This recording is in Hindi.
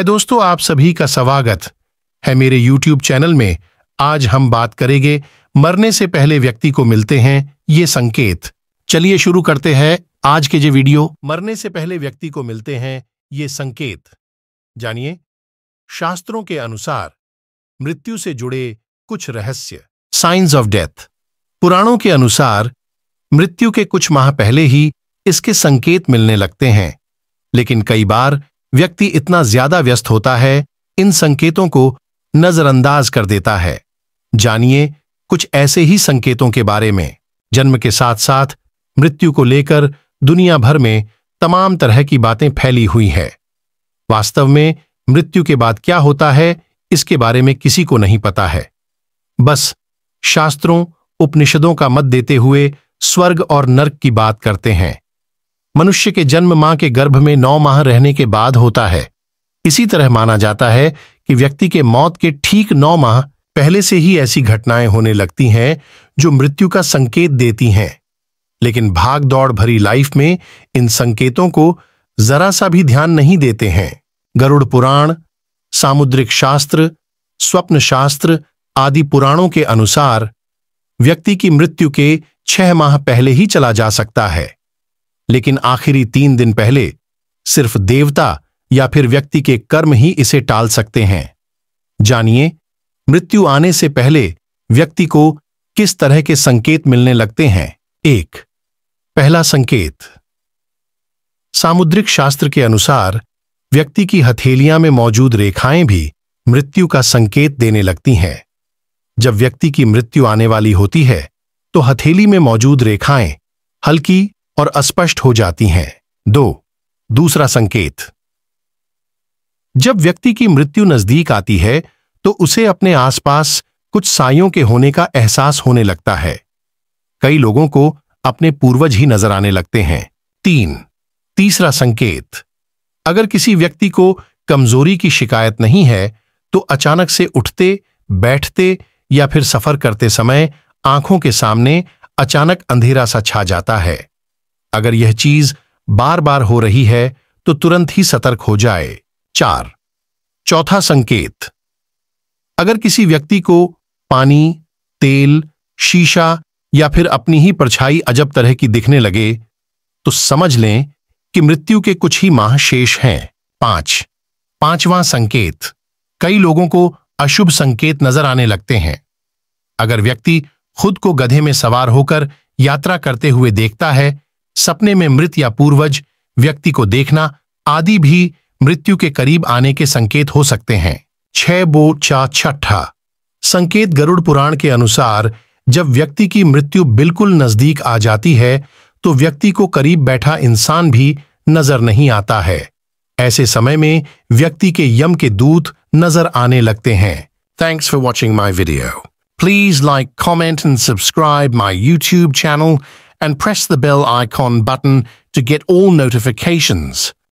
है दोस्तों आप सभी का स्वागत है मेरे YouTube चैनल में आज हम बात करेंगे मरने से पहले व्यक्ति को मिलते हैं ये संकेत चलिए शुरू करते हैं आज के जो वीडियो मरने से पहले व्यक्ति को मिलते हैं ये संकेत जानिए शास्त्रों के अनुसार मृत्यु से जुड़े कुछ रहस्य साइंस ऑफ डेथ पुराणों के अनुसार मृत्यु के कुछ माह पहले ही इसके संकेत मिलने लगते हैं लेकिन कई बार व्यक्ति इतना ज्यादा व्यस्त होता है इन संकेतों को नजरअंदाज कर देता है जानिए कुछ ऐसे ही संकेतों के बारे में जन्म के साथ साथ मृत्यु को लेकर दुनिया भर में तमाम तरह की बातें फैली हुई है वास्तव में मृत्यु के बाद क्या होता है इसके बारे में किसी को नहीं पता है बस शास्त्रों उपनिषदों का मत देते हुए स्वर्ग और नर्क की बात करते हैं मनुष्य के जन्म मां के गर्भ में नौ माह रहने के बाद होता है इसी तरह माना जाता है कि व्यक्ति के मौत के ठीक नौ माह पहले से ही ऐसी घटनाएं होने लगती हैं जो मृत्यु का संकेत देती हैं लेकिन भाग दौड़ भरी लाइफ में इन संकेतों को जरा सा भी ध्यान नहीं देते हैं गरुड़ पुराण सामुद्रिक शास्त्र स्वप्न शास्त्र आदि पुराणों के अनुसार व्यक्ति की मृत्यु के छह माह पहले ही चला जा सकता है लेकिन आखिरी तीन दिन पहले सिर्फ देवता या फिर व्यक्ति के कर्म ही इसे टाल सकते हैं जानिए मृत्यु आने से पहले व्यक्ति को किस तरह के संकेत मिलने लगते हैं एक पहला संकेत सामुद्रिक शास्त्र के अनुसार व्यक्ति की हथेलियां में मौजूद रेखाएं भी मृत्यु का संकेत देने लगती हैं जब व्यक्ति की मृत्यु आने वाली होती है तो हथेली में मौजूद रेखाएं हल्की और अस्पष्ट हो जाती हैं दो दूसरा संकेत जब व्यक्ति की मृत्यु नजदीक आती है तो उसे अपने आसपास कुछ सायों के होने का एहसास होने लगता है कई लोगों को अपने पूर्वज ही नजर आने लगते हैं तीन तीसरा संकेत अगर किसी व्यक्ति को कमजोरी की शिकायत नहीं है तो अचानक से उठते बैठते या फिर सफर करते समय आंखों के सामने अचानक अंधेरा सा छा जाता है अगर यह चीज बार बार हो रही है तो तुरंत ही सतर्क हो जाए चार चौथा संकेत अगर किसी व्यक्ति को पानी तेल शीशा या फिर अपनी ही परछाई अजब तरह की दिखने लगे तो समझ लें कि मृत्यु के कुछ ही माह शेष हैं पांच पांचवां संकेत कई लोगों को अशुभ संकेत नजर आने लगते हैं अगर व्यक्ति खुद को गधे में सवार होकर यात्रा करते हुए देखता है सपने में मृत या पूर्वज व्यक्ति को देखना आदि भी मृत्यु के करीब आने के संकेत हो सकते हैं छह बो चा छठा संकेत गरुड़ पुराण के अनुसार जब व्यक्ति की मृत्यु बिल्कुल नजदीक आ जाती है तो व्यक्ति को करीब बैठा इंसान भी नजर नहीं आता है ऐसे समय में व्यक्ति के यम के दूत नजर आने लगते हैं thanks for watching my video please like comment and subscribe my YouTube channel and press the bell icon button to get all notifications.